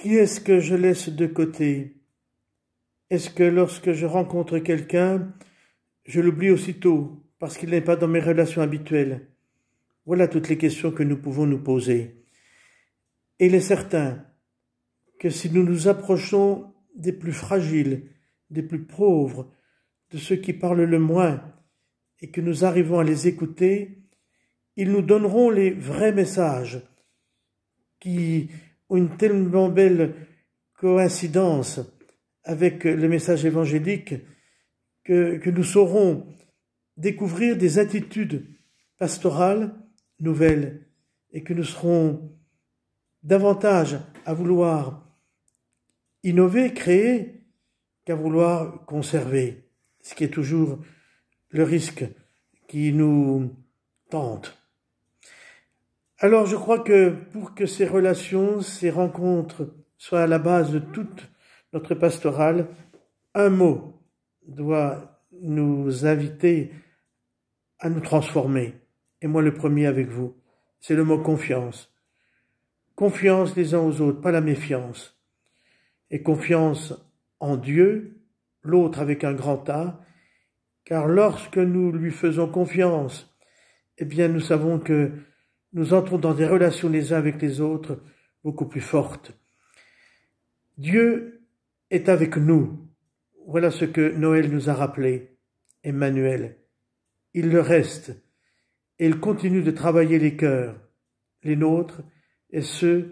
Qui est-ce que je laisse de côté Est-ce que lorsque je rencontre quelqu'un, je l'oublie aussitôt parce qu'il n'est pas dans mes relations habituelles Voilà toutes les questions que nous pouvons nous poser. Et il est certain que si nous nous approchons des plus fragiles, des plus pauvres, de ceux qui parlent le moins, et que nous arrivons à les écouter, ils nous donneront les vrais messages qui une tellement belle coïncidence avec le message évangélique que, que nous saurons découvrir des attitudes pastorales nouvelles et que nous serons davantage à vouloir innover, créer, qu'à vouloir conserver, ce qui est toujours le risque qui nous tente. Alors je crois que pour que ces relations, ces rencontres soient à la base de toute notre pastorale, un mot doit nous inviter à nous transformer, et moi le premier avec vous. C'est le mot confiance. Confiance les uns aux autres, pas la méfiance. Et confiance en Dieu, l'autre avec un grand A, car lorsque nous lui faisons confiance, eh bien nous savons que nous entrons dans des relations les uns avec les autres beaucoup plus fortes. Dieu est avec nous. Voilà ce que Noël nous a rappelé, Emmanuel. Il le reste et il continue de travailler les cœurs, les nôtres et ceux